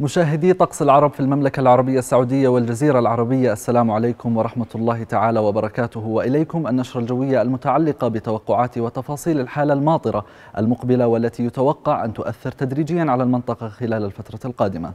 مشاهدي طقس العرب في المملكة العربية السعودية والجزيرة العربية السلام عليكم ورحمة الله تعالى وبركاته وإليكم النشرة الجوية المتعلقة بتوقعات وتفاصيل الحالة الماطرة المقبلة والتي يتوقع أن تؤثر تدريجيا على المنطقة خلال الفترة القادمة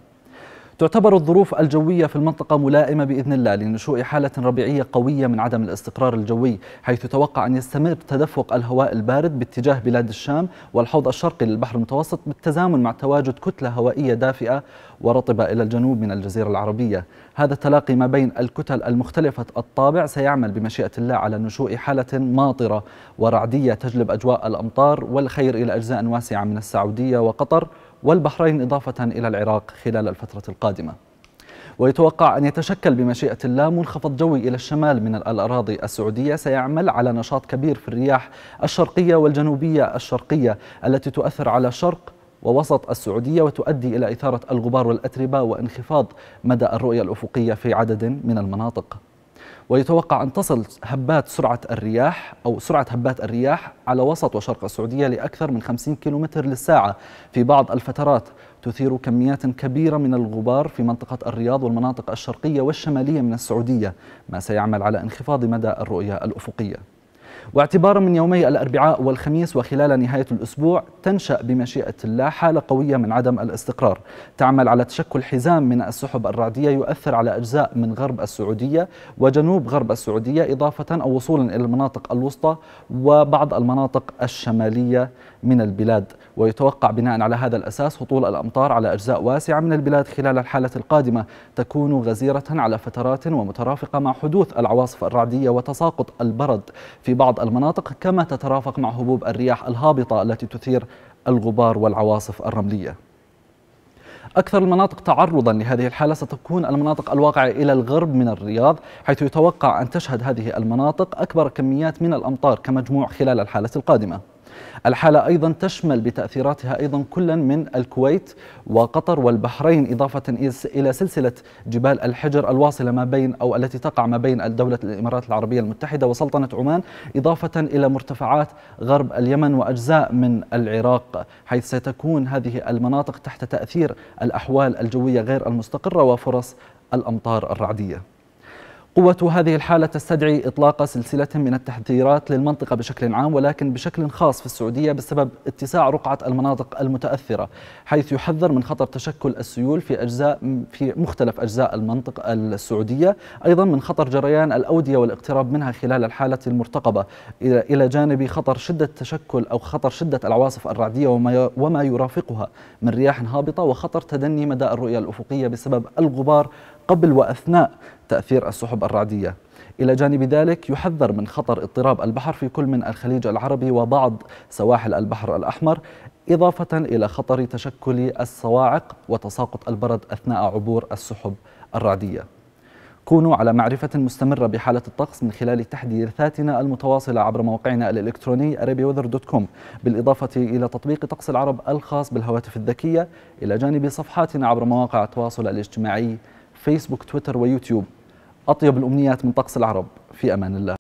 تعتبر الظروف الجوية في المنطقة ملائمة بإذن الله لنشوء حالة ربيعية قوية من عدم الاستقرار الجوي حيث توقع أن يستمر تدفق الهواء البارد باتجاه بلاد الشام والحوض الشرقي للبحر المتوسط بالتزامن مع تواجد كتلة هوائية دافئة ورطبة إلى الجنوب من الجزيرة العربية هذا التلاقي ما بين الكتل المختلفة الطابع سيعمل بمشيئة الله على نشوء حالة ماطرة ورعدية تجلب أجواء الأمطار والخير إلى أجزاء واسعة من السعودية وقطر والبحرين إضافة إلى العراق خلال الفترة القادمة ويتوقع أن يتشكل بمشيئة الله منخفض جوي إلى الشمال من الأراضي السعودية سيعمل على نشاط كبير في الرياح الشرقية والجنوبية الشرقية التي تؤثر على شرق ووسط السعودية وتؤدي إلى إثارة الغبار والأتربة وانخفاض مدى الرؤية الأفقية في عدد من المناطق ويتوقع أن تصل هبات سرعة الرياح أو سرعة هبات الرياح على وسط وشرق السعودية لأكثر من 50 كيلومتر للساعة في بعض الفترات تثير كميات كبيرة من الغبار في منطقة الرياض والمناطق الشرقية والشمالية من السعودية ما سيعمل على انخفاض مدى الرؤية الأفقية واعتبارا من يومي الأربعاء والخميس وخلال نهاية الأسبوع تنشأ بمشيئة الله حالة قوية من عدم الاستقرار تعمل على تشكل حزام من السحب الرعدية يؤثر على أجزاء من غرب السعودية وجنوب غرب السعودية إضافة أو وصولا إلى المناطق الوسطى وبعض المناطق الشمالية من البلاد ويتوقع بناء على هذا الأساس هطول الأمطار على أجزاء واسعة من البلاد خلال الحالة القادمة تكون غزيرة على فترات ومترافقة مع حدوث العواصف الرعدية وتساقط البرد في بعض بعض المناطق كما تترافق مع هبوب الرياح الهابطة التي تثير الغبار والعواصف الرملية أكثر المناطق تعرضا لهذه الحالة ستكون المناطق الواقعة إلى الغرب من الرياض حيث يتوقع أن تشهد هذه المناطق أكبر كميات من الأمطار كمجموع خلال الحالة القادمة الحالة أيضا تشمل بتأثيراتها أيضا كلا من الكويت وقطر والبحرين إضافة إلى سلسلة جبال الحجر الواصلة ما بين أو التي تقع ما بين دولة الإمارات العربية المتحدة وسلطنة عمان إضافة إلى مرتفعات غرب اليمن وأجزاء من العراق حيث ستكون هذه المناطق تحت تأثير الأحوال الجوية غير المستقرة وفرص الأمطار الرعدية قوة هذه الحالة تستدعي إطلاق سلسلة من التحذيرات للمنطقة بشكل عام ولكن بشكل خاص في السعودية بسبب اتساع رقعة المناطق المتأثرة حيث يحذر من خطر تشكل السيول في أجزاء في مختلف أجزاء المنطقة السعودية أيضا من خطر جريان الأودية والاقتراب منها خلال الحالة المرتقبة إلى جانب خطر شدة تشكل أو خطر شدة العواصف الرعدية وما يرافقها من رياح هابطة وخطر تدني مدى الرؤية الأفقية بسبب الغبار قبل وأثناء تأثير السحب الرعدية إلى جانب ذلك يحذر من خطر اضطراب البحر في كل من الخليج العربي وبعض سواحل البحر الأحمر إضافة إلى خطر تشكل الصواعق وتساقط البرد أثناء عبور السحب الرعدية كونوا على معرفة مستمرة بحالة الطقس من خلال تحديثاتنا المتواصلة عبر موقعنا الإلكتروني arabiaweather.com بالإضافة إلى تطبيق طقس العرب الخاص بالهواتف الذكية إلى جانب صفحاتنا عبر مواقع التواصل الاجتماعي فيسبوك تويتر ويوتيوب أطيب الأمنيات من طقس العرب في أمان الله